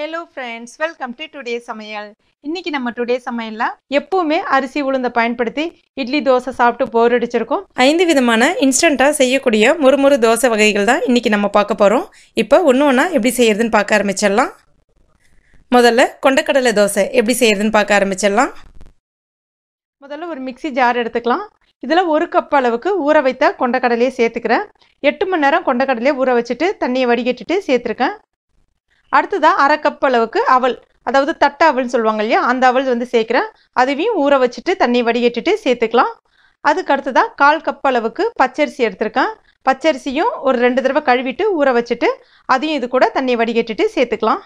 hello friends welcome to today சமையல் இன்றைக்கி நம்ம டுடே சமையலில் எப்போவுமே அரிசி உளுந்தை பயன்படுத்தி இட்லி தோசை சாப்பிட்டு போர் அடிச்சிருக்கோம் ஐந்து விதமான இன்ஸ்டண்ட்டாக செய்யக்கூடிய முறுமுறு தோசை வகைகள் தான் இன்றைக்கி நம்ம பார்க்க போகிறோம் இப்போ ஒன்று ஒன்றா எப்படி செய்கிறதுன்னு பார்க்க ஆரம்பிச்சிடலாம் முதல்ல கொண்டக்கடலை தோசை எப்படி செய்கிறதுன்னு பார்க்க ஆரம்பிச்சிடலாம் முதல்ல ஒரு மிக்சி ஜார் எடுத்துக்கலாம் இதில் ஒரு கப் அளவுக்கு ஊற வைத்த கொண்டக்கடலையே சேர்த்துக்கிறேன் எட்டு மணி நேரம் கொண்டக்கடலையே ஊற வச்சுட்டு தண்ணியை வடிகட்டிட்டு சேர்த்துருக்கேன் அடுத்ததாக அரை அளவுக்கு அவல் அதாவது தட்டை அவள்னு சொல்லுவாங்க இல்லையா அந்த அவள் வந்து சேர்க்குறேன் அதுவையும் ஊற வச்சுட்டு தண்ணி வடிகட்டிட்டு சேர்த்துக்கலாம் அதுக்கு அடுத்ததாக கால் கப் அளவுக்கு பச்சரிசி எடுத்திருக்கேன் பச்சரிசியும் ஒரு ரெண்டு தடவை கழுவிட்டு ஊற வச்சுட்டு அதையும் இது கூட தண்ணி வடிகட்டிட்டு சேர்த்துக்கலாம்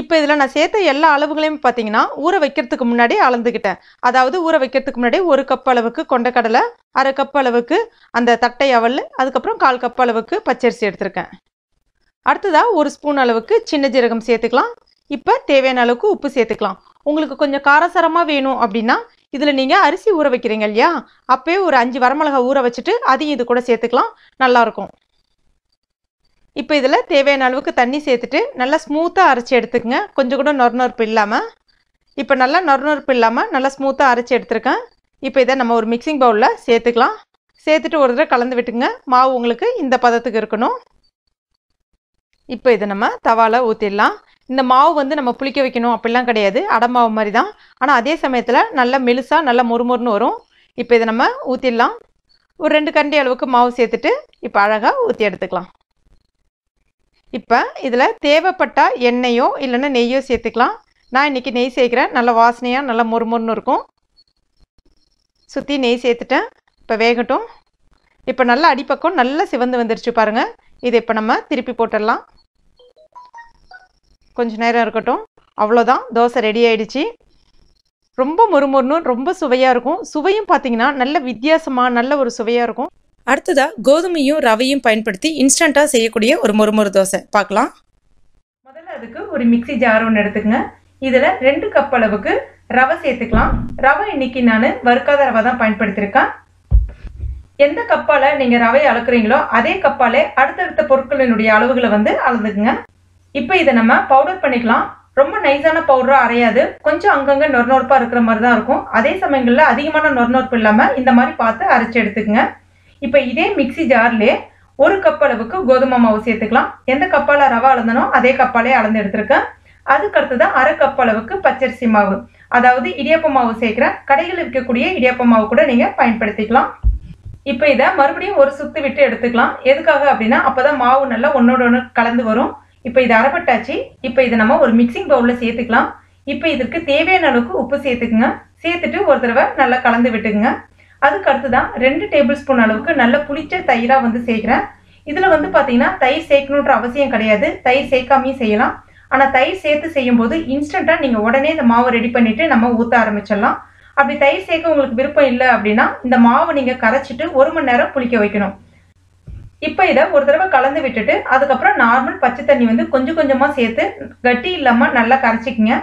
இப்போ இதில் நான் சேர்த்த எல்லா அளவுகளையும் பார்த்தீங்கன்னா ஊற வைக்கிறதுக்கு முன்னாடி அளந்துக்கிட்டேன் அதாவது ஊற வைக்கிறதுக்கு முன்னாடி ஒரு கப் அளவுக்கு கொண்டக்கடலை அரை கப் அளவுக்கு அந்த தட்டை அவல் அதுக்கப்புறம் கால் கப் அளவுக்கு பச்சரிசி எடுத்திருக்கேன் அடுத்ததாக ஒரு ஸ்பூன் அளவுக்கு சின்ன ஜீரகம் சேர்த்துக்கலாம் இப்போ தேவையான அளவுக்கு உப்பு சேர்த்துக்கலாம் உங்களுக்கு கொஞ்சம் காரசாரமாக வேணும் அப்படின்னா இதில் நீங்கள் அரிசி ஊற வைக்கிறீங்க இல்லையா அப்போயே ஒரு அஞ்சு வரமிளகா ஊற வச்சுட்டு அதையும் இது கூட சேர்த்துக்கலாம் நல்லாயிருக்கும் இப்போ இதில் தேவையான அளவுக்கு தண்ணி சேர்த்துட்டு நல்லா ஸ்மூத்தாக அரைச்சி எடுத்துக்கங்க கொஞ்சம் கூட நொறுநொறுப்பு இல்லாமல் இப்போ நல்லா நொறுநொறுப்பு இல்லாமல் நல்லா ஸ்மூத்தாக அரைச்சி எடுத்துருக்கேன் இப்போ இதை நம்ம ஒரு மிக்சிங் பவுலில் சேர்த்துக்கலாம் சேர்த்துட்டு ஒரு தடவை கலந்து விட்டுங்க மாவு உங்களுக்கு இந்த பதத்துக்கு இருக்கணும் இப்போ இதை நம்ம தவாவில் ஊற்றிடலாம் இந்த மாவு வந்து நம்ம புளிக்க வைக்கணும் அப்படிலாம் கிடையாது அடமாவு மாதிரி தான் ஆனால் அதே சமயத்தில் நல்லா மெலுசாக நல்லா மொறுமொறுன்னு வரும் இப்போ இதை நம்ம ஊற்றிடலாம் ஒரு ரெண்டு கண்டி அளவுக்கு மாவு சேர்த்துட்டு இப்போ அழகாக ஊற்றி எடுத்துக்கலாம் இப்போ இதில் தேவைப்பட்ட எண்ணெயோ இல்லைன்னா நெய்யோ சேர்த்துக்கலாம் நான் இன்றைக்கி நெய் சேர்க்குறேன் நல்லா வாசனையாக நல்லா மொறுமொறுன்னு இருக்கும் சுற்றி நெய் சேர்த்துட்டேன் இப்போ வேகட்டும் இப்போ நல்லா அடிப்பக்கம் நல்லா சிவந்து வந்துருச்சு பாருங்கள் இதை இப்போ நம்ம திருப்பி போட்டுடலாம் கொஞ்சம் நேரம் இருக்கட்டும் அவ்வளோதான் தோசை ரெடி ஆயிடுச்சு ரொம்ப முறுமுறுன்னு ரொம்ப சுவையாக இருக்கும் சுவையும் பார்த்தீங்கன்னா நல்ல வித்தியாசமாக நல்ல ஒரு சுவையாக இருக்கும் அடுத்ததாக கோதுமையும் ரவையும் பயன்படுத்தி இன்ஸ்டண்ட்டாக செய்யக்கூடிய ஒரு முறுமுறு தோசை பார்க்கலாம் முதல்ல அதுக்கு ஒரு மிக்சி ஜார் ஒன்று எடுத்துக்கங்க இதில் ரெண்டு கப் அளவுக்கு ரவை சேர்த்துக்கலாம் ரவை இன்னைக்கு நான் வறுக்காத ரவை தான் பயன்படுத்தியிருக்கேன் எந்த கப்பால் நீங்கள் ரவையை அளக்குறீங்களோ அதே கப்பாலே அடுத்தடுத்த பொருட்களினுடைய அளவுகளை வந்து அளந்துக்குங்க இப்போ இதை நம்ம பவுடர் பண்ணிக்கலாம் ரொம்ப நைஸான பவுடரா அரையாது கொஞ்சம் அங்கங்கே நொறுநொறுப்பா இருக்கிற மாதிரி தான் இருக்கும் அதே சமயங்களில் அதிகமான நொறுநொறுப்பு இல்லாமல் இந்த மாதிரி பார்த்து அரைச்சி எடுத்துக்கங்க இப்போ இதே மிக்சி ஜார்லேயே ஒரு கப் அளவுக்கு கோதுமை மாவு சேர்த்துக்கலாம் எந்த கப்பால் ரவா அளந்தனோ அதே கப்பாலே அளந்து எடுத்திருக்கேன் தான் அரை கப் அளவுக்கு பச்சரிசி மாவு அதாவது இடியப்ப மாவு சேர்க்குறேன் கடையில் இருக்கக்கூடிய இடியப்ப மாவு கூட நீங்கள் பயன்படுத்திக்கலாம் இப்போ இதை மறுபடியும் ஒரு சுத்து விட்டு எடுத்துக்கலாம் எதுக்காக அப்படின்னா அப்போ தான் மாவு நல்லா ஒன்றோட ஒன்று கலந்து வரும் இப்போ இது அரைப்பட்டாச்சு இப்போ இதை நம்ம ஒரு மிக்சிங் பவுலில் சேர்த்துக்கலாம் இப்போ இதற்கு தேவையான அளவுக்கு உப்பு சேர்த்துக்குங்க சேர்த்துட்டு ஒரு தடவை நல்லா கலந்து விட்டுக்குங்க அதுக்கு அடுத்து தான் ரெண்டு டேபிள் ஸ்பூன் அளவுக்கு நல்ல புளிச்ச தயிராக வந்து சேர்க்குறேன் இதில் வந்து பார்த்தீங்கன்னா தயிர் சேர்க்கணுன்ற அவசியம் கிடையாது தயிர் சேர்க்காமையும் செய்யலாம் ஆனால் தயிர் சேர்த்து செய்யும்போது இன்ஸ்டண்ட்டாக நீங்கள் உடனே இந்த மாவை ரெடி பண்ணிவிட்டு நம்ம ஊற்ற ஆரம்பிச்சிடலாம் அப்படி தயிர் சேர்க்க உங்களுக்கு விருப்பம் இல்லை அப்படின்னா இந்த மாவை நீங்கள் கரைச்சிட்டு ஒரு மணி நேரம் புளிக்க வைக்கணும் இப்போ இதை ஒரு தடவை கலந்து விட்டுட்டு அதுக்கப்புறம் நார்மல் பச்சை தண்ணி வந்து கொஞ்சம் கொஞ்சமாக சேர்த்து கட்டி இல்லாமல் நல்லா கரைச்சிக்கங்க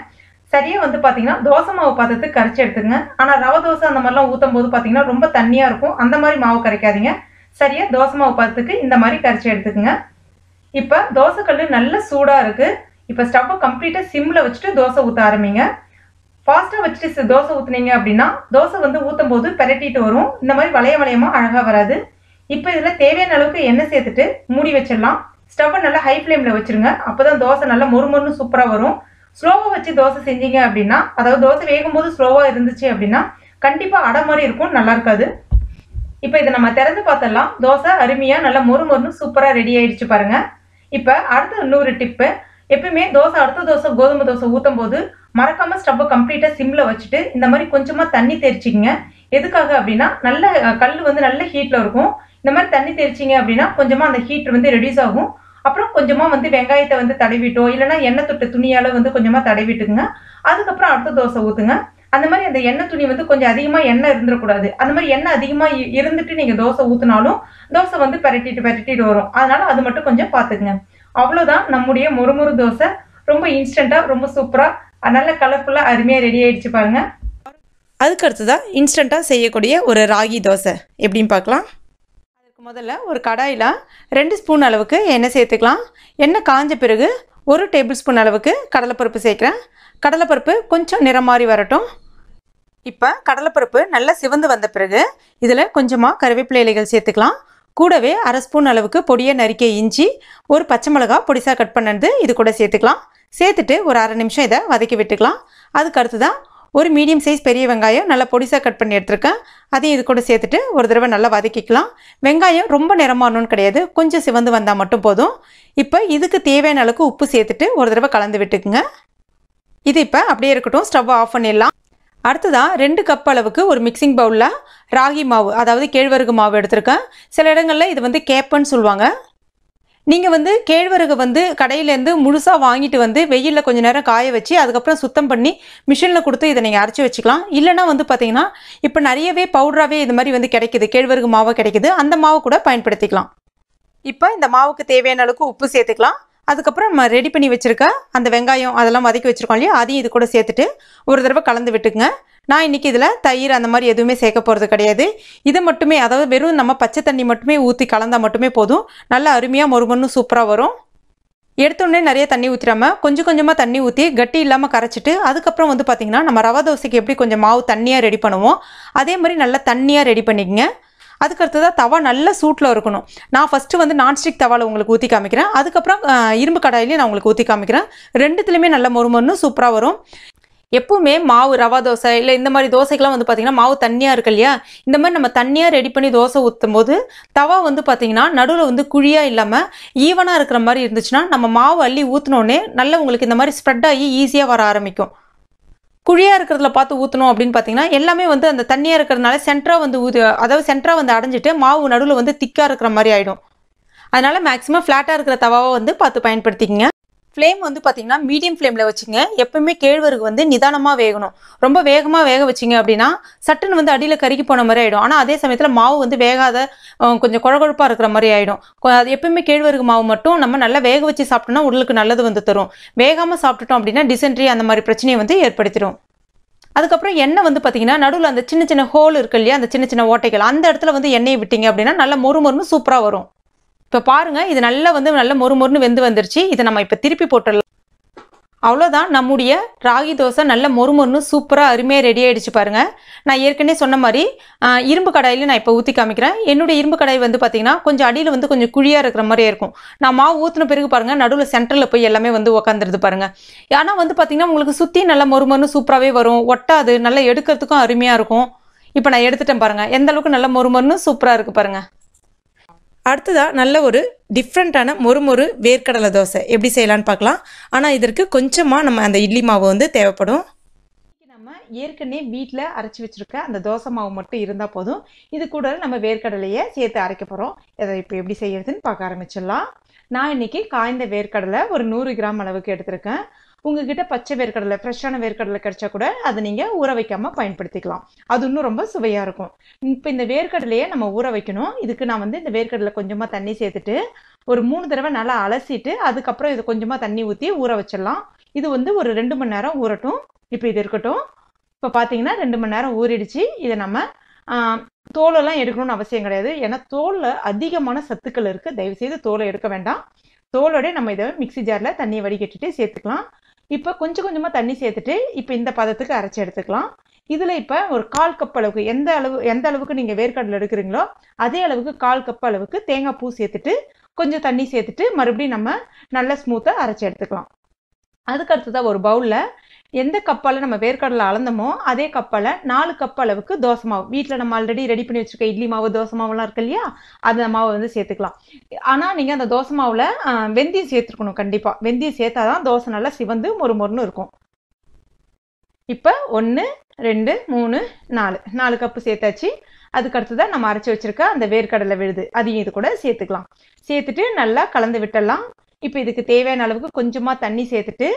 சரியாக வந்து பார்த்தீங்கன்னா தோசை மாவு பார்த்துட்டு கரைச்சி எடுத்துங்க ஆனால் ரவை தோசை அந்த மாதிரிலாம் ஊற்றும் போது பார்த்தீங்கன்னா ரொம்ப தண்ணியாக இருக்கும் அந்த மாதிரி மாவு கரைக்காதீங்க சரியாக தோசை மாவு பார்த்துக்கு இந்த மாதிரி கரைச்சி எடுத்துக்கங்க இப்போ தோசை கல் நல்ல சூடாக இருக்குது இப்போ ஸ்டவ்வை கம்ப்ளீட்டாக சிம்மில் வச்சுட்டு தோசை ஊற்ற ஆரம்பிங்க ஃபாஸ்ட்டாக வச்சுட்டு தோசை ஊற்றுனீங்க அப்படின்னா தோசை வந்து ஊற்றும் போது பெரட்டிட்டு வரும் இந்த மாதிரி வளைய வளையமாக அழகாக வராது இப்போ இதில் தேவையான அளவுக்கு எண்ணெய் சேர்த்துட்டு மூடி வச்சிடலாம் ஸ்டவ்வை நல்லா ஹை ஃப்ளேமில் வச்சுருங்க அப்போ தான் தோசை நல்லா மொறுமொறுன்னு சூப்பராக வரும் ஸ்லோவாக வச்சு தோசை செஞ்சீங்க அப்படின்னா அதாவது தோசை வேகும் போது ஸ்லோவாக இருந்துச்சு அப்படின்னா கண்டிப்பாக அடை மாதிரி இருக்கும் நல்லா இருக்காது இப்போ இதை நம்ம திறந்து பார்த்தலாம் தோசை அருமையாக நல்லா மொறுமொறுன்னு சூப்பராக ரெடி ஆயிடுச்சு பாருங்கள் இப்போ அடுத்த இன்னொரு டிப்பு எப்பயுமே தோசை அடுத்த தோசை கோதுமை தோசை ஊற்றும் போது மறக்காம ஸ்டவ்வை கம்ப்ளீட்டா சிம்ல வச்சுட்டு இந்த மாதிரி கொஞ்சமா தண்ணி தெரிச்சிக்கங்க எதுக்காக அப்படின்னா நல்ல கல் வந்து நல்ல ஹீட்ல இருக்கும் இந்த மாதிரி தண்ணி தெரிச்சிங்க அப்படின்னா கொஞ்சமா அந்த ஹீட் வந்து ரெடியூஸ் ஆகும் அப்புறம் கொஞ்சமா வந்து வெங்காயத்தை வந்து தடவிட்டோம் இல்லைன்னா எண்ணெய் தொட்ட துணியால வந்து கொஞ்சமா தடவிட்டுங்க அதுக்கப்புறம் அடுத்த தோசை ஊத்துங்க அந்த மாதிரி அந்த எண்ணெய் துணி வந்து கொஞ்சம் அதிகமா எண்ணெய் இருந்துடக்கூடாது அந்த மாதிரி எண்ணெய் அதிகமா இருந்துட்டு நீங்க தோசை ஊத்தினாலும் தோசை வந்து பரட்டிட்டு பரட்டிட்டு வரும் அதனால அது மட்டும் கொஞ்சம் பார்த்துக்குங்க அவ்வளவுதான் நம்முடைய மொறுமொறு தோசை ரொம்ப இன்ஸ்டண்டா ரொம்ப சூப்பரா அதனால கலர்ஃபுல்லாக அருமையாக ரெடி ஆகிடுச்சு பாருங்கள் அதுக்கு அடுத்ததாக இன்ஸ்டண்ட்டாக செய்யக்கூடிய ஒரு ராகி தோசை எப்படின்னு பார்க்கலாம் அதுக்கு முதல்ல ஒரு கடாயில் ரெண்டு ஸ்பூன் அளவுக்கு எண்ணெய் சேர்த்துக்கலாம் எண்ணெய் காஞ்ச பிறகு ஒரு டேபிள் ஸ்பூன் அளவுக்கு கடலைப்பருப்பு சேர்க்குறேன் கடலைப்பருப்பு கொஞ்சம் நிறம் மாறி வரட்டும் இப்போ கடலைப்பருப்பு நல்லா சிவந்து வந்த பிறகு இதில் கொஞ்சமாக கருவேப்பிலை இலைகள் சேர்த்துக்கலாம் கூடவே அரை ஸ்பூன் அளவுக்கு பொடியை நறுக்கிய இஞ்சி ஒரு பச்சை மிளகா பொடிசாக கட் பண்ணது இது கூட சேர்த்துக்கலாம் சேர்த்துட்டு ஒரு அரை நிமிஷம் இதை வதக்கி விட்டுக்கலாம் அதுக்கு அடுத்து தான் ஒரு மீடியம் சைஸ் பெரிய வெங்காயம் நல்லா பொடிசாக கட் பண்ணி எடுத்துருக்கேன் அதையும் இது கூட சேர்த்துட்டு ஒரு தடவை நல்லா வதக்கிக்கலாம் வெங்காயம் ரொம்ப நிறமானோன்னு கிடையாது கொஞ்சம் சிவந்து வந்தால் மட்டும் போதும் இப்போ இதுக்கு தேவையான அளவுக்கு உப்பு சேர்த்துட்டு ஒரு தடவை கலந்து விட்டுக்குங்க இது இப்போ அப்படியே இருக்கட்டும் ஸ்டவ் ஆஃப் பண்ணிடலாம் அடுத்ததாக ரெண்டு கப் அளவுக்கு ஒரு மிக்சிங் பவுலில் ராகி மாவு அதாவது கேழ்வரகு மாவு எடுத்திருக்கேன் சில இடங்களில் இது வந்து கேப்பன்னு சொல்லுவாங்க நீங்கள் வந்து கேழ்வரகு வந்து கடையிலேருந்து முழுசாக வாங்கிட்டு வந்து வெயிலில் கொஞ்சம் நேரம் காய வச்சு அதுக்கப்புறம் சுத்தம் பண்ணி மிஷினில் கொடுத்து இதை நீங்கள் அரைச்சி வச்சுக்கலாம் இல்லைனா வந்து பார்த்தீங்கன்னா இப்போ நிறையவே பவுடராகவே இது மாதிரி வந்து கிடைக்கிது கேழ்வரகு மாவு கிடைக்கிது அந்த மாவு கூட பயன்படுத்திக்கலாம் இப்போ இந்த மாவுக்கு தேவையான அளவுக்கு உப்பு சேர்த்துக்கலாம் அதுக்கப்புறம் நம்ம ரெடி பண்ணி வச்சுருக்க அந்த வெங்காயம் அதெல்லாம் வதக்கி வச்சுருக்கோம் இல்லையா அதையும் இது கூட சேர்த்துட்டு ஒரு தடவை கலந்து விட்டுக்குங்க நான் இன்றைக்கி இதில் தயிர் அந்த மாதிரி எதுவுமே சேர்க்க போகிறது கிடையாது இது மட்டுமே அதாவது வெறும் நம்ம பச்சை தண்ணி மட்டுமே ஊற்றி கலந்தால் மட்டுமே போதும் நல்லா அருமையாக மொறுமொன்னு சூப்பராக வரும் எடுத்தோடனே நிறைய தண்ணி ஊற்றிடாம கொஞ்சம் கொஞ்சமாக தண்ணி ஊற்றி கட்டி இல்லாமல் கரைச்சிட்டு அதுக்கப்புறம் வந்து பார்த்திங்கன்னா நம்ம ரவா தோசைக்கு எப்படி கொஞ்சம் மாவு தண்ணியாக ரெடி பண்ணுவோம் அதே மாதிரி நல்லா தண்ணியாக ரெடி பண்ணிக்கங்க அதுக்கு தான் தவா நல்ல சூட்டில் இருக்கணும் நான் ஃபஸ்ட்டு வந்து நான்ஸ்டிக் தவாவில் உங்களுக்கு ஊற்றி காமிக்கிறேன் அதுக்கப்புறம் இரும்பு கடாயிலையும் நான் உங்களுக்கு ஊற்றி காமிக்கிறேன் ரெண்டுத்துலேயுமே நல்ல மொறுமொன்னு சூப்பராக வரும் எப்பவுமே மாவு ரவா தோசை இல்லை இந்த மாதிரி தோசைக்கெலாம் வந்து பார்த்திங்கன்னா மாவு தண்ணியாக இருக்கு இல்லையா இந்த மாதிரி நம்ம தண்ணியாக ரெடி பண்ணி தோசை ஊற்றும் போது தவா வந்து பார்த்திங்கன்னா நடுவில் வந்து குழியாக இல்லாமல் ஈவனாக இருக்கிற மாதிரி இருந்துச்சுன்னா நம்ம மாவு அள்ளி ஊற்றினோடனே நல்லா உங்களுக்கு இந்த மாதிரி ஸ்ப்ரெட் ஆகி ஈஸியாக வர ஆரம்பிக்கும் குழியாக இருக்கிறதுல பார்த்து ஊற்றணும் அப்படின்னு பார்த்தீங்கன்னா எல்லாமே வந்து அந்த தண்ணியாக இருக்கிறதுனால சென்டராக வந்து ஊது அதாவது சென்டராக வந்து அடைஞ்சிட்டு மாவு நடுவில் வந்து திக்காக இருக்கிற மாதிரி ஆகிடும் அதனால் மேக்ஸிமம் ஃப்ளாட்டாக இருக்கிற தவாவை வந்து பார்த்து பயன்படுத்திக்கங்க ஃப்ளேம் வந்து பார்த்தீங்கன்னா மீடியம் ஃப்ளேமில் வச்சுங்க எப்பவுமே கேழ்வரகு வந்து நிதானமாக வேகணும் ரொம்ப வேகமாக வேக வச்சிங்க அப்படின்னா சட்டுன்னு வந்து அடியில் கருகி போன மாதிரி ஆகிடும் ஆனால் அதே சமயத்தில் மாவு வந்து வேகாத கொஞ்சம் குழகுழப்பாக இருக்கிற மாதிரி ஆகிடும் அது எப்பவுமே கேழ்வரகு மாவு மட்டும் நம்ம நல்லா வேக வச்சு சாப்பிட்டோம்னா உடலுக்கு நல்லது வந்து தரும் வேகாமல் சாப்பிட்டுட்டோம் அப்படின்னா டிசென்ட்ரி அந்த மாதிரி பிரச்சனையை வந்து ஏற்படுத்திடும் அதுக்கப்புறம் எண்ணெய் வந்து பார்த்தீங்கன்னா நடுவில் அந்த சின்ன சின்ன ஹோல் இருக்கு இல்லையா அந்த சின்ன சின்ன ஓட்டைகள் அந்த இடத்துல வந்து எண்ணெயை விட்டீங்க அப்படின்னா நல்லா மொறு மொறுன்னு சூப்பராக வரும் இப்போ பாருங்கள் இது நல்லா வந்து நல்ல மொறு மொறுன்னு வெந்து வந்துருச்சு இதை நம்ம இப்போ திருப்பி போட்டுடலாம் அவ்வளோதான் நம்முடைய ராகி தோசை நல்ல மொறு மொறுன்னு சூப்பராக அருமையாக ரெடி ஆகிடுச்சு பாருங்கள் நான் ஏற்கனவே சொன்ன மாதிரி இரும்பு கடாயில் நான் இப்போ ஊற்றி காமிக்கிறேன் என்னுடைய இரும்பு கடாய் வந்து பார்த்திங்கன்னா கொஞ்சம் அடியில் வந்து கொஞ்சம் குழியாக இருக்கிற மாதிரியே இருக்கும் நான் மாவு ஊற்றின பிறகு பாருங்கள் நடுவில் சென்டரில் போய் எல்லாமே வந்து உக்காந்துருது பாருங்கள் ஏன்னா வந்து பார்த்திங்கன்னா உங்களுக்கு சுற்றி நல்லா மொறு மொறுன்னு சூப்பராகவே வரும் ஒட்டாது நல்லா எடுக்கிறதுக்கும் அருமையாக இருக்கும் இப்போ நான் எடுத்துட்டேன் பாருங்கள் எந்த அளவுக்கு நல்ல மொறு மொறுன்னு சூப்பராக இருக்குது பாருங்கள் அடுத்ததாக நல்ல ஒரு டிஃப்ரெண்ட்டான மொறுமொறு வேர்க்கடலை தோசை எப்படி செய்யலான்னு பார்க்கலாம் ஆனால் இதற்கு கொஞ்சமாக நம்ம அந்த இட்லி மாவு வந்து தேவைப்படும் நம்ம ஏற்கனவே வீட்டில் அரைச்சி வச்சுருக்க அந்த தோசை மாவு மட்டும் இருந்தால் போதும் இது கூட நம்ம வேர்க்கடலையை சேர்த்து அரைக்க போகிறோம் இதை இப்போ எப்படி செய்யறதுன்னு பார்க்க ஆரம்பிச்சிடலாம் நான் இன்றைக்கி காய்ந்த வேர்க்கடலை ஒரு நூறு கிராம் அளவுக்கு எடுத்திருக்கேன் உங்ககிட்ட பச்சை வேர்க்கடலை ஃப்ரெஷ்ஷான வேர்க்கடலை கிடைச்சா கூட அதை நீங்கள் ஊற வைக்காமல் பயன்படுத்திக்கலாம் அது இன்னும் ரொம்ப சுவையாக இருக்கும் இப்போ இந்த வேர்க்கடலையே நம்ம ஊற வைக்கணும் இதுக்கு நான் வந்து இந்த வேர்க்கடலை கொஞ்சமாக தண்ணி சேர்த்துட்டு ஒரு மூணு தடவை நல்லா அலசிட்டு அதுக்கப்புறம் இதை கொஞ்சமாக தண்ணி ஊற்றி ஊற வச்சிடலாம் இது வந்து ஒரு ரெண்டு மணி நேரம் ஊறட்டும் இப்போ இது இருக்கட்டும் இப்போ பார்த்தீங்கன்னா ரெண்டு மணி நேரம் ஊறிடுச்சு இதை நம்ம தோலெல்லாம் எடுக்கணும்னு அவசியம் கிடையாது ஏன்னா தோலில் அதிகமான சத்துக்கள் இருக்குது தயவுசெய்து தோலை எடுக்க வேண்டாம் தோலோடய நம்ம இதை மிக்சி ஜாரில் தண்ணியை வடிகட்டிட்டு சேர்த்துக்கலாம் இப்போ கொஞ்சம் கொஞ்சமாக தண்ணி சேர்த்துட்டு இப்போ இந்த பதத்துக்கு அரைச்சி எடுத்துக்கலாம் இதில் இப்போ ஒரு கால் கப் அளவுக்கு எந்த அளவு எந்த அளவுக்கு நீங்கள் வேர்க்கடலை எடுக்கிறீங்களோ அதே அளவுக்கு கால் கப் அளவுக்கு தேங்காய் பூ சேர்த்துட்டு கொஞ்சம் தண்ணி சேர்த்துட்டு மறுபடியும் நம்ம நல்லா ஸ்மூத்தாக அரைச்சி எடுத்துக்கலாம் தான் ஒரு பவுலில் எந்த கப்பால் நம்ம வேர்க்கடலை அளந்தமோ அதே கப்பால் நாலு கப் அளவுக்கு தோசை மாவு வீட்டில் நம்ம ஆல்ரெடி ரெடி பண்ணி வச்சுருக்க இட்லி மாவு தோசை மாவுலாம் இருக்கு இல்லையா அந்த மாவு வந்து சேர்த்துக்கலாம் ஆனால் நீங்கள் அந்த தோசை மாவில் வெந்தயம் சேர்த்துருக்கணும் கண்டிப்பாக வெந்தயம் சேர்த்தா தான் தோசை நல்லா சிவந்து மொறு மொறுன்னு இருக்கும் இப்போ ஒன்று ரெண்டு மூணு நாலு நாலு கப்பு சேர்த்தாச்சு அதுக்கு தான் நம்ம அரைச்சி வச்சுருக்க அந்த வேர்க்கடலை விழுது அதையும் இது கூட சேர்த்துக்கலாம் சேர்த்துட்டு நல்லா கலந்து விட்டலாம் இப்போ இதுக்கு தேவையான அளவுக்கு கொஞ்சமாக தண்ணி சேர்த்துட்டு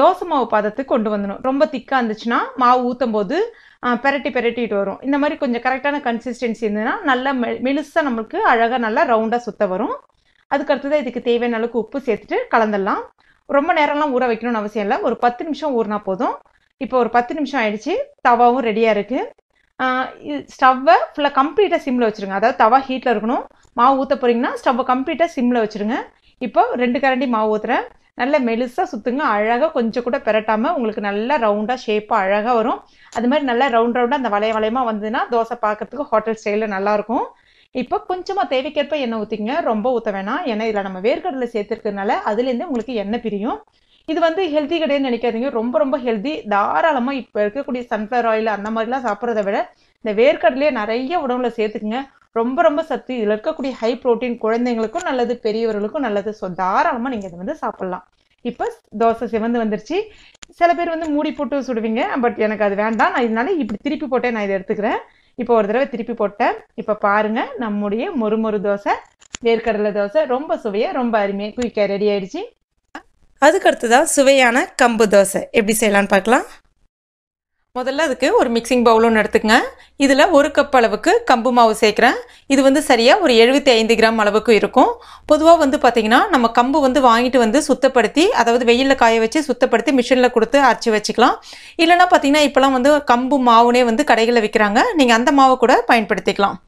தோசை மாவு பதத்துக்கு கொண்டு வந்துடும் ரொம்ப திக்காக இருந்துச்சுன்னா மாவு ஊற்றும் போது பெரட்டி பெரட்டிட்டு வரும் இந்த மாதிரி கொஞ்சம் கரெக்டான கன்சிஸ்டன்சி இருந்ததுன்னா நல்லா மெ மெலுசாக நம்மளுக்கு அழகாக நல்லா ரவுண்டாக சுத்த வரும் தான் இதுக்கு தேவையான அளவுக்கு உப்பு சேர்த்துட்டு கலந்துடலாம் ரொம்ப நேரம்லாம் ஊற வைக்கணும்னு அவசியம் இல்லை ஒரு பத்து நிமிஷம் ஊறினா போதும் இப்போ ஒரு பத்து நிமிஷம் ஆயிடுச்சு தவாவும் ரெடியாக இருக்குது ஸ்டவ்வை ஃபுல்லாக கம்ப்ளீட்டாக சிம்மில் வச்சுருங்க அதாவது தவா ஹீட்டில் இருக்கணும் மாவு ஊற்ற போகிறீங்கன்னா ஸ்டவ்வை கம்ப்ளீட்டாக சிம்மில் வச்சுருங்க இப்போ ரெண்டு கரண்டி மாவு ஊற்றுறேன் நல்ல மெலுசாக சுற்றுங்க அழகாக கொஞ்சம் கூட பெரட்டாமல் உங்களுக்கு நல்லா ரவுண்டாக ஷேப்பாக அழகாக வரும் அது மாதிரி நல்லா ரவுண்ட் ரவுண்டாக அந்த வளைய வளையமாக வந்ததுன்னா தோசை பார்க்குறதுக்கு ஹோட்டல் ஸ்டைலில் நல்லாயிருக்கும் இப்போ கொஞ்சமாக தேவைக்கேற்ப எண்ணெய் ஊற்றிங்க ரொம்ப ஊற்ற வேணாம் ஏன்னா இதில் நம்ம வேர்க்கடலை சேர்த்துருக்கிறதுனால அதுலேருந்து உங்களுக்கு எண்ணெய் பிரியும் இது வந்து ஹெல்த்தி கிடையாது நினைக்காதீங்க ரொம்ப ரொம்ப ஹெல்த்தி தாராளமாக இப்போ இருக்கக்கூடிய சன்ஃப்ளவர் ஆயில் அந்த மாதிரிலாம் சாப்பிட்றத விட இந்த வேர்க்கடலையே நிறைய உடம்புல சேர்த்துக்குங்க ரொம்ப ரொம்ப சத்து இதில் இருக்கக்கூடிய ஹை ப்ரோட்டீன் குழந்தைங்களுக்கும் நல்லது பெரியவர்களுக்கும் நல்லது ஸோ தாராளமாக நீங்கள் இதை வந்து சாப்பிட்லாம் இப்போ தோசை சிவந்து வந்துருச்சு சில பேர் வந்து மூடி போட்டு சுடுவீங்க பட் எனக்கு அது வேண்டாம் நான் இதனால இப்படி திருப்பி போட்டே நான் இதை எடுத்துக்கிறேன் இப்போ ஒரு தடவை திருப்பி போட்டேன் இப்போ பாருங்கள் நம்முடைய மொறுமொறு தோசை வேர்க்கடலை தோசை ரொம்ப சுவையாக ரொம்ப அருமையாக குயிக்காக ரெடி ஆயிடுச்சு அதுக்கடுத்து தான் சுவையான கம்பு தோசை எப்படி செய்யலான்னு பார்க்கலாம் முதல்ல அதுக்கு ஒரு மிக்சிங் பவுல் ஒன்று எடுத்துக்கங்க இதில் ஒரு கப் அளவுக்கு கம்பு மாவு சேர்க்குறேன் இது வந்து சரியாக ஒரு எழுபத்தி ஐந்து கிராம் அளவுக்கு இருக்கும் பொதுவாக வந்து பார்த்திங்கன்னா நம்ம கம்பு வந்து வாங்கிட்டு வந்து சுத்தப்படுத்தி அதாவது வெயிலில் காய வச்சு சுத்தப்படுத்தி மிஷினில் கொடுத்து அரைச்சி வச்சுக்கலாம் இல்லைனா பார்த்திங்கன்னா இப்போலாம் வந்து கம்பு மாவுனே வந்து கடைகளில் விற்கிறாங்க நீங்கள் அந்த மாவை கூட பயன்படுத்திக்கலாம்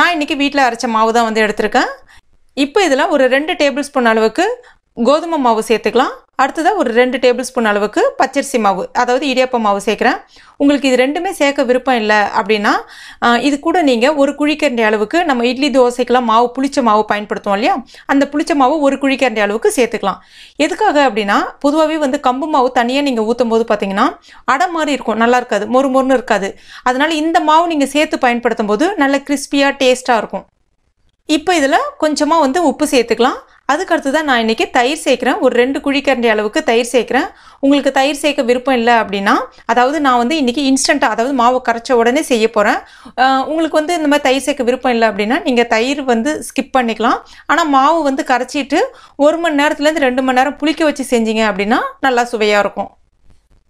நான் இன்றைக்கி வீட்டில் அரைச்ச மாவு தான் வந்து எடுத்திருக்கேன் இப்போ இதில் ஒரு ரெண்டு டேபிள் ஸ்பூன் அளவுக்கு கோதுமை மாவு சேர்த்துக்கலாம் அடுத்ததாக ஒரு ரெண்டு டேபிள் ஸ்பூன் அளவுக்கு பச்சரிசி மாவு அதாவது இடியாப்ப மாவு சேர்க்குறேன் உங்களுக்கு இது ரெண்டுமே சேர்க்க விருப்பம் இல்லை அப்படின்னா இது கூட நீங்கள் ஒரு குழிக்கரண்டி அளவுக்கு நம்ம இட்லி தோசைக்கெலாம் மாவு புளிச்ச மாவு பயன்படுத்துவோம் இல்லையா அந்த புளிச்ச மாவு ஒரு குழிக்கரண்டி அளவுக்கு சேர்த்துக்கலாம் எதுக்காக அப்படின்னா பொதுவாகவே வந்து கம்பு மாவு தனியாக நீங்கள் ஊற்றும் போது பார்த்தீங்கன்னா அடை மாதிரி இருக்கும் நல்லா இருக்காது மொறு மொறுன்னு இருக்காது அதனால் இந்த மாவு நீங்கள் சேர்த்து பயன்படுத்தும் போது நல்ல கிறிஸ்பியாக டேஸ்ட்டாக இருக்கும் இப்போ இதில் கொஞ்சமாக வந்து உப்பு சேர்த்துக்கலாம் அதுக்கடுத்து தான் நான் இன்றைக்கி தயிர் சேர்க்குறேன் ஒரு ரெண்டு குழிக்கரண்டி அளவுக்கு தயிர் சேர்க்குறேன் உங்களுக்கு தயிர் சேர்க்க விருப்பம் இல்லை அப்படின்னா அதாவது நான் வந்து இன்றைக்கி இன்ஸ்டண்ட்டாக அதாவது மாவு கரைச்ச உடனே செய்ய போகிறேன் உங்களுக்கு வந்து இந்த மாதிரி தயிர் சேர்க்க விருப்பம் இல்லை அப்படின்னா நீங்கள் தயிர் வந்து ஸ்கிப் பண்ணிக்கலாம் ஆனால் மாவு வந்து கரைச்சிட்டு ஒரு மணி நேரத்துலேருந்து ரெண்டு மணி நேரம் புளிக்க வச்சு செஞ்சீங்க அப்படின்னா நல்லா சுவையாக இருக்கும்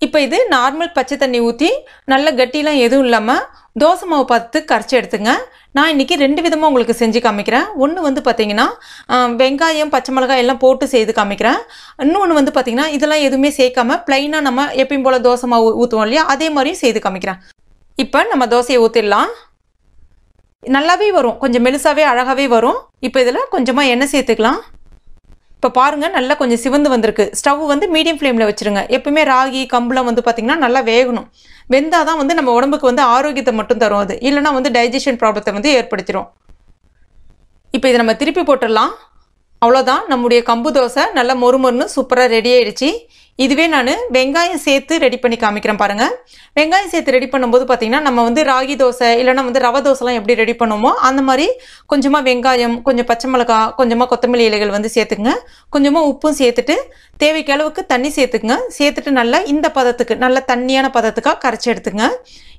இப்போ இது நார்மல் பச்சை தண்ணி ஊற்றி நல்ல கட்டிலாம் எதுவும் இல்லாமல் தோசை மாவு பார்த்து கரைச்சி எடுத்துங்க நான் இன்றைக்கி ரெண்டு விதமாக உங்களுக்கு செஞ்சு காமிக்கிறேன் ஒன்று வந்து பார்த்திங்கன்னா வெங்காயம் பச்சை மிளகாய் எல்லாம் போட்டு செய்து காமிக்கிறேன் இன்னொன்று வந்து பார்த்திங்கன்னா இதெல்லாம் எதுவுமே சேர்க்காம ப்ளைனாக நம்ம எப்பயும் போல் தோசை மாவு ஊற்றுவோம் இல்லையா அதே மாதிரியும் செய்து காமிக்கிறேன் இப்போ நம்ம தோசையை ஊற்றிடலாம் நல்லாவே வரும் கொஞ்சம் மெலுசாகவே அழகாகவே வரும் இப்போ இதில் கொஞ்சமாக எண்ணெய் சேர்த்துக்கலாம் இப்போ பாருங்கள் நல்லா கொஞ்சம் சிவந்து வந்திருக்கு ஸ்டவ் வந்து மீடியம் ஃப்ளேமில் வச்சுருங்க எப்பவுமே ராகி கம்பளம் வந்து பார்த்திங்கன்னா நல்லா வேகணும் வெந்தால் தான் வந்து நம்ம உடம்புக்கு வந்து ஆரோக்கியத்தை மட்டும் தரும் அது இல்லைனா வந்து டைஜஷன் ப்ராப்ளத்தை வந்து ஏற்படுத்திடும் இப்போ இதை நம்ம திருப்பி போட்டுடலாம் அவ்வளோதான் நம்முடைய கம்பு தோசை நல்லா மொறுன்னு சூப்பராக ரெடி ஆகிடுச்சி இதுவே நான் வெங்காயம் சேர்த்து ரெடி பண்ணி காமிக்கிறேன் பாருங்கள் வெங்காயம் சேர்த்து ரெடி பண்ணும்போது பார்த்திங்கன்னா நம்ம வந்து ராகி தோசை இல்லைனா வந்து ரவ தோசைலாம் எப்படி ரெடி பண்ணுவோமோ அந்த மாதிரி கொஞ்சமாக வெங்காயம் கொஞ்சம் பச்சை மிளகா கொஞ்சமாக கொத்தமல்லி இலைகள் வந்து சேர்த்துக்குங்க கொஞ்சமாக உப்பும் சேர்த்துட்டு தேவைக்கு அளவுக்கு தண்ணி சேர்த்துக்குங்க சேர்த்துட்டு நல்லா இந்த பதத்துக்கு நல்ல தண்ணியான பதத்துக்காக கரைச்சி எடுத்துங்க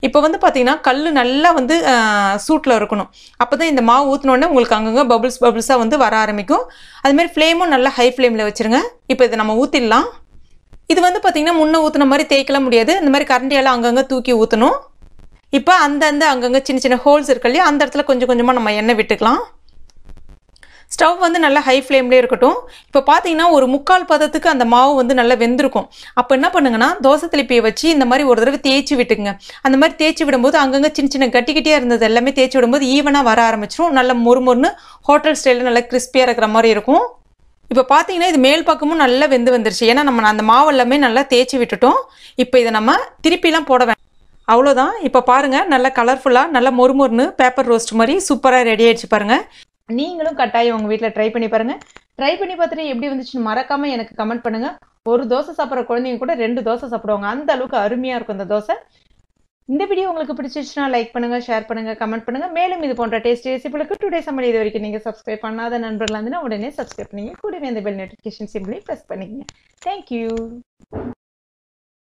இப்போ வந்து பார்த்திங்கன்னா கல் நல்லா வந்து சூட்டில் இருக்கணும் அப்போ தான் இந்த மாவு ஊற்றினோடனே உங்களுக்கு அங்கங்கே பபுள்ஸ் பபுள்ஸாக வந்து வர ஆரம்பிக்கும் அதுமாரி ஃப்ளேமும் நல்லா ஹை ஃப்ளேமில் வச்சுருங்க இப்போ இதை நம்ம ஊற்றிடலாம் இது வந்து பார்த்திங்கன்னா முன்னே ஊற்றுன மாதிரி தேய்க்கலாம் முடியாது இந்த மாதிரி கரண்டியால் அங்கங்கே தூக்கி ஊற்றணும் இப்போ அந்தந்த அங்கங்கே சின்ன சின்ன ஹோல்ஸ் இருக்கு இல்லையா அந்த இடத்துல கொஞ்சம் கொஞ்சமாக நம்ம எண்ணெய் விட்டுக்கலாம் ஸ்டவ் வந்து நல்லா ஹை ஃப்ளேம்லேயே இருக்கட்டும் இப்போ பார்த்தீங்கன்னா ஒரு முக்கால் பதத்துக்கு அந்த மாவு வந்து நல்லா வெந்திருக்கும் அப்போ என்ன பண்ணுங்கன்னா தோசை திருப்பியை வச்சு இந்த மாதிரி ஒரு தடவை தேய்ச்சி விட்டுங்க அந்த மாதிரி தேய்ச்சி விடும்போது அங்கங்கே சின்ன சின்ன கட்டி கட்டியாக இருந்தது எல்லாமே தேய்ச்சி விடும்போது ஈவனாக வர ஆரம்பிச்சிடும் நல்லா மொறுமொறுன்னு ஹோட்டல் ஸ்டைலில் நல்லா கிறிஸ்பியாக இருக்கிற மாதிரி இருக்கும் இப்போ பார்த்தீங்கன்னா இது மேல் பக்கமும் நல்லா வெந்து வந்துருச்சு ஏன்னா நம்ம அந்த மாவெல்லாமே நல்லா தேய்ச்சி விட்டுட்டோம் இப்போ இதை நம்ம திருப்பிலாம் போட வேண்டாம் அவ்வளோதான் இப்போ பாருங்கள் நல்லா கலர்ஃபுல்லாக நல்லா மொறுமொறுன்னு பேப்பர் ரோஸ்ட் மாதிரி சூப்பராக ரெடி ஆகிடுச்சு பாருங்கள் நீங்களும் கட்டாயம் உங்கள் வீட்டில் ட்ரை பண்ணி பாருங்கள் ட்ரை பண்ணி பார்த்துட்டு எப்படி வந்துச்சுன்னு மறக்காமல் எனக்கு கமெண்ட் பண்ணுங்கள் ஒரு தோசை சாப்பிட்ற குழந்தைங்க கூட ரெண்டு தோசை சாப்பிடுவாங்க அந்த அளவுக்கு அருமையாக இருக்கும் இந்த தோசை இந்த வீடியோ உங்களுக்கு பிடிச்சிருச்சுன்னா லைக் பண்ணுங்க ஷேர் பண்ணுங்க கமெண்ட் பண்ணுங்க மேலும் இது போன்ற டேஸ்ட் டூ டுடே சம்பளி இது வரைக்கும் நீங்க சப்ஸ்கிரைப் பண்ணாத நண்பர்கள் வந்து உடனே சப்ஸ்கிரைப் பண்ணி கூடவே அந்த பெல் நோட்டிஃபிகேஷன் சிம்பிளையும் ப்ரெஸ் பண்ணிக்கங்க தேங்க்யூ